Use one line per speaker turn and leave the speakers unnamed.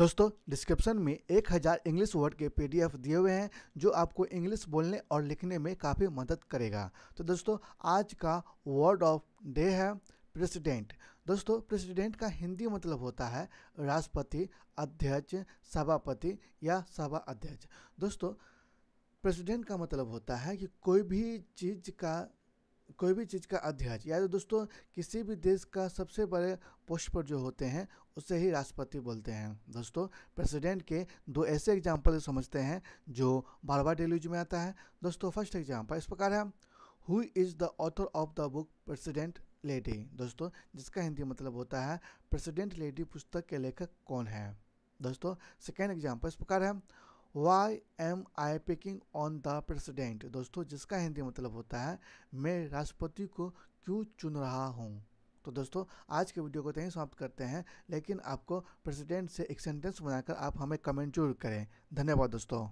दोस्तों डिस्क्रिप्शन में 1000 English word के पीडीएफ दिए हुए हैं जो आपको इंग्लिश बोलने और लिखने में काफ़ी मदद करेगा तो दोस्तों आज का वर्ड ऑफ डे है प्रेसिडेंट दोस्तों प्रेसिडेंट का हिंदी मतलब होता है राष्ट्रपति अध्यक्ष सभापति या सभा अध्यक्ष दोस्तों प्रेसिडेंट का मतलब होता है कि कोई भी चीज़ का कोई भी चीज़ का अध्यक्ष या तो दोस्तों किसी भी देश का सबसे बड़े पोस्ट पर जो होते हैं उसे ही राष्ट्रपति बोलते हैं दोस्तों प्रेसिडेंट के दो ऐसे एग्जाम्पल समझते हैं जो बार बार डेल्यूज में आता है दोस्तों फर्स्ट एग्जाम्पल इस प्रकार है who is the author of the book president lady दोस्तों जिसका हिंदी मतलब होता है प्रेसिडेंट लेडी पुस्तक के लेखक कौन है दोस्तों सेकेंड एग्जाम्पल इस प्रकार है why am I picking on the president दोस्तों जिसका हिंदी मतलब होता है मैं राष्ट्रपति को क्यों चुन रहा हूँ तो दोस्तों आज के वीडियो को तो यहीं समाप्त करते हैं लेकिन आपको प्रेसिडेंट से एक सेंटेंस बनाकर आप हमें कमेंट जरूर करें धन्यवाद दोस्तों